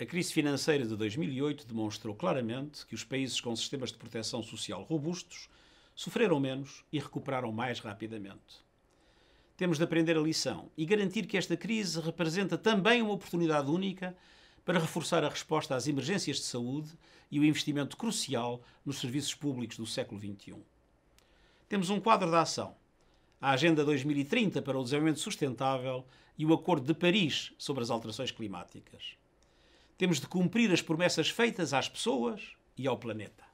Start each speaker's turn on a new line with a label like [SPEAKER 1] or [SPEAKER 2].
[SPEAKER 1] A crise financeira de 2008 demonstrou claramente que os países com sistemas de proteção social robustos sofreram menos e recuperaram mais rapidamente. Temos de aprender a lição e garantir que esta crise representa também uma oportunidade única para reforçar a resposta às emergências de saúde e o investimento crucial nos serviços públicos do século XXI. Temos um quadro de ação. A Agenda 2030 para o Desenvolvimento Sustentável e o Acordo de Paris sobre as alterações climáticas. Temos de cumprir as promessas feitas às pessoas e ao planeta.